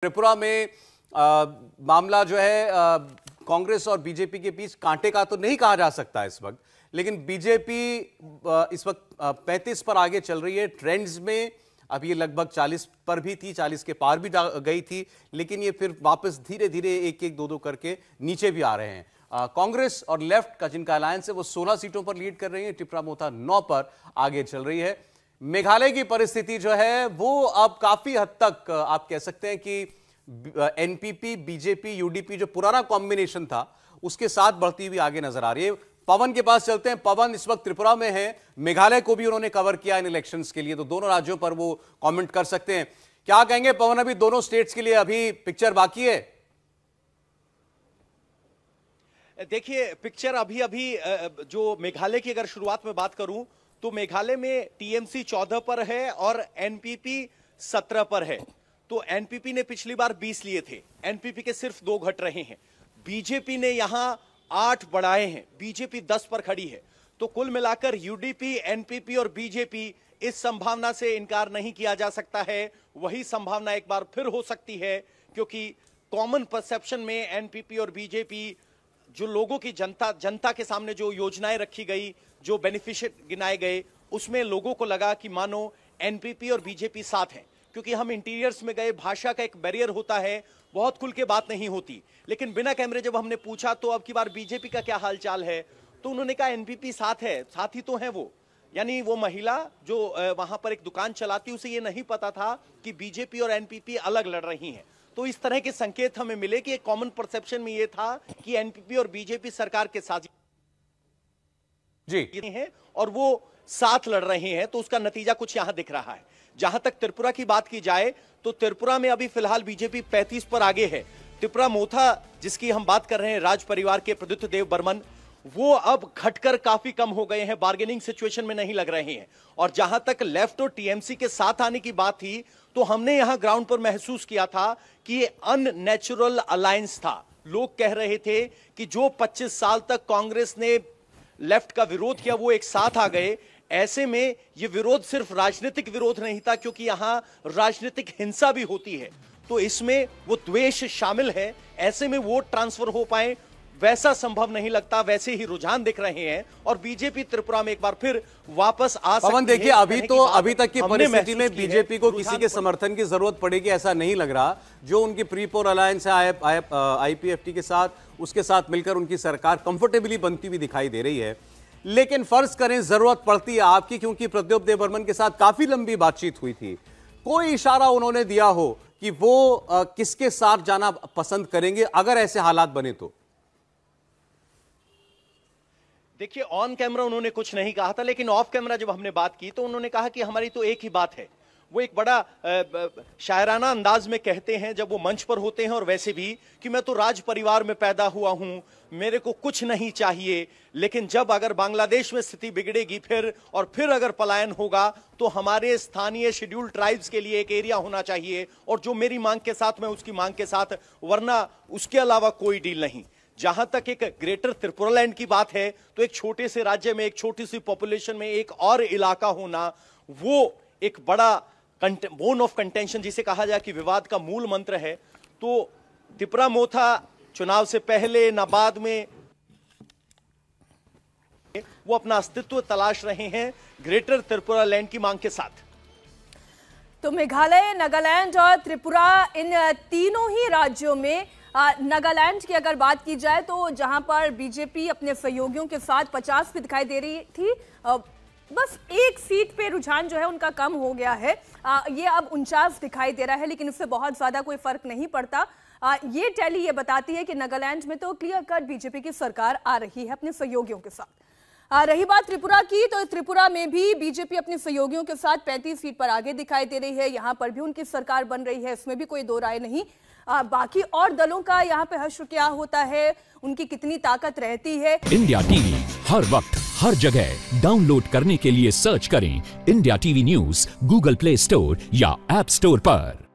त्रिपुरा में आ, मामला जो है कांग्रेस और बीजेपी के बीच कांटे का तो नहीं कहा जा सकता इस वक्त लेकिन बीजेपी इस वक्त 35 पर आगे चल रही है ट्रेंड्स में अब ये लगभग 40 पर भी थी 40 के पार भी गई थी लेकिन ये फिर वापस धीरे धीरे एक एक दो दो करके नीचे भी आ रहे हैं कांग्रेस और लेफ्ट का जिनका अलायंस है वो 16 सीटों पर लीड कर रही है टिपरा मोथा 9 पर आगे चल रही है मेघालय की परिस्थिति जो है वो अब काफी हद तक आप कह सकते हैं कि एनपीपी बीजेपी यूडीपी जो पुराना कॉम्बिनेशन था उसके साथ बढ़ती हुई आगे नजर आ रही है पवन के पास चलते हैं पवन इस वक्त त्रिपुरा में है मेघालय को भी उन्होंने कवर किया इन इलेक्शन के लिए तो दोनों राज्यों पर वो कॉमेंट कर सकते हैं क्या कहेंगे पवन अभी दोनों स्टेट्स के लिए अभी पिक्चर बाकी है देखिए पिक्चर अभी अभी जो मेघालय की अगर शुरुआत में बात करूं तो मेघालय में टीएमसी चौदह पर है और एनपीपी सत्रह पर है तो एनपीपी ने पिछली बार बीस लिए थे एनपीपी के सिर्फ दो घट रहे हैं बीजेपी ने यहां आठ बढ़ाए हैं बीजेपी दस पर खड़ी है तो कुल मिलाकर यूडीपी एनपीपी और बीजेपी इस संभावना से इनकार नहीं किया जा सकता है वही संभावना एक बार फिर हो सकती है क्योंकि कॉमन परसेप्शन में एनपीपी और बीजेपी जो लोगों की जनता जनता के सामने जो योजनाएं रखी गई जो बेनिफिशियट गिनाए गए उसमें लोगों को लगा कि मानो एनपीपी और बीजेपी साथ हैं क्योंकि हम इंटीरियर्स में गए भाषा का एक बैरियर होता है बहुत खुल के बात नहीं होती लेकिन बिना कैमरे जब हमने पूछा तो अब की बार बीजेपी का क्या हालचाल है तो उन्होंने कहा एनपीपी साथ है साथ ही तो है वो यानी वो महिला जो वहां पर एक दुकान चलाती उसे ये नहीं पता था कि बीजेपी और एनपीपी अलग लड़ रही हैं तो इस तरह के संकेत हमें मिले कि एक कॉमन परसेप्शन में यह था कि एनपीपी और बीजेपी सरकार के साथ जी हैं और वो साथ लड़ रहे हैं तो उसका नतीजा कुछ यहां दिख रहा है जहां तक त्रिपुरा की बात की जाए तो त्रिपुरा में अभी फिलहाल बीजेपी पैंतीस पर आगे है त्रिपुरा मोथा जिसकी हम बात कर रहे हैं राज परिवार के प्रद्युत देव बर्मन वो अब घटकर काफी कम हो गए हैं बार्गेनिंग सिचुएशन में नहीं लग रहे हैं और जहां तक लेफ्ट और टीएमसी के साथ आने की बात थी तो हमने यहां ग्राउंड पर महसूस किया था कि ये अननेचुरल अलायंस था लोग कह रहे थे कि जो 25 साल तक कांग्रेस ने लेफ्ट का विरोध किया वो एक साथ आ गए ऐसे में ये विरोध सिर्फ राजनीतिक विरोध नहीं था क्योंकि यहां राजनीतिक हिंसा भी होती है तो इसमें वो द्वेष शामिल है ऐसे में वोट ट्रांसफर हो पाए वैसा संभव नहीं लगता वैसे ही रुझान दिख रहे हैं और बीजेपी त्रिपुरा में एक बार फिर वापस आ पवन देखिए अभी तो अभी तक की परिस्थिति में बीजेपी को किसी के समर्थन की जरूरत पड़ेगी ऐसा नहीं लग रहा जो उनकी प्रीपोर अलायंस है आईपीएफटी के साथ उसके साथ मिलकर उनकी सरकार कंफर्टेबली बनती हुई दिखाई दे रही है लेकिन फर्ज करें जरूरत पड़ती है आपकी क्योंकि प्रद्योप देवर्मन के साथ काफी लंबी बातचीत हुई थी कोई इशारा उन्होंने दिया हो कि वो किसके साथ जाना पसंद करेंगे अगर ऐसे हालात बने तो देखिए ऑन कैमरा उन्होंने कुछ नहीं कहा था लेकिन ऑफ कैमरा जब हमने बात की तो उन्होंने कहा कि हमारी तो एक ही बात है वो एक बड़ा शायराना अंदाज में कहते हैं जब वो मंच पर होते हैं और वैसे भी कि मैं तो राज परिवार में पैदा हुआ हूं मेरे को कुछ नहीं चाहिए लेकिन जब अगर बांग्लादेश में स्थिति बिगड़ेगी फिर और फिर अगर पलायन होगा तो हमारे स्थानीय शेड्यूल ट्राइब्स के लिए एक एरिया होना चाहिए और जो मेरी मांग के साथ मैं उसकी मांग के साथ वरना उसके अलावा कोई डील नहीं जहां तक एक ग्रेटर त्रिपुरालैंड की बात है तो एक छोटे से राज्य में एक छोटी सी पॉपुलेशन में एक और इलाका होना वो एक बड़ा बोन ऑफ कंटेंशन जिसे कहा जाए कि विवाद का मूल मंत्र है तो त्रिपुरा मोथा चुनाव से पहले ना बाद में वो अपना अस्तित्व तलाश रहे हैं ग्रेटर त्रिपुरा लैंड की मांग के साथ तो मेघालय नागालैंड और त्रिपुरा इन तीनों ही राज्यों में नागालैंड की अगर बात की जाए तो जहां पर बीजेपी अपने सहयोगियों के साथ 50 पे दिखाई दे रही थी बस एक सीट पे रुझान जो है उनका कम हो गया है आ, ये अब उनचास दिखाई दे रहा है लेकिन इससे बहुत ज़्यादा कोई फर्क नहीं पड़ता आ, ये टैली ये बताती है कि नागालैंड में तो क्लियर कट बीजेपी की सरकार आ रही है अपने सहयोगियों के साथ आ, रही बात त्रिपुरा की तो त्रिपुरा में भी बीजेपी अपने सहयोगियों के साथ 35 सीट पर आगे दिखाई दे रही है यहाँ पर भी उनकी सरकार बन रही है इसमें भी कोई दो राय नहीं बाकी और दलों का यहाँ पे हश्र क्या होता है उनकी कितनी ताकत रहती है इंडिया टीवी हर वक्त हर जगह डाउनलोड करने के लिए सर्च करें India TV news Google Play Store या एप स्टोर पर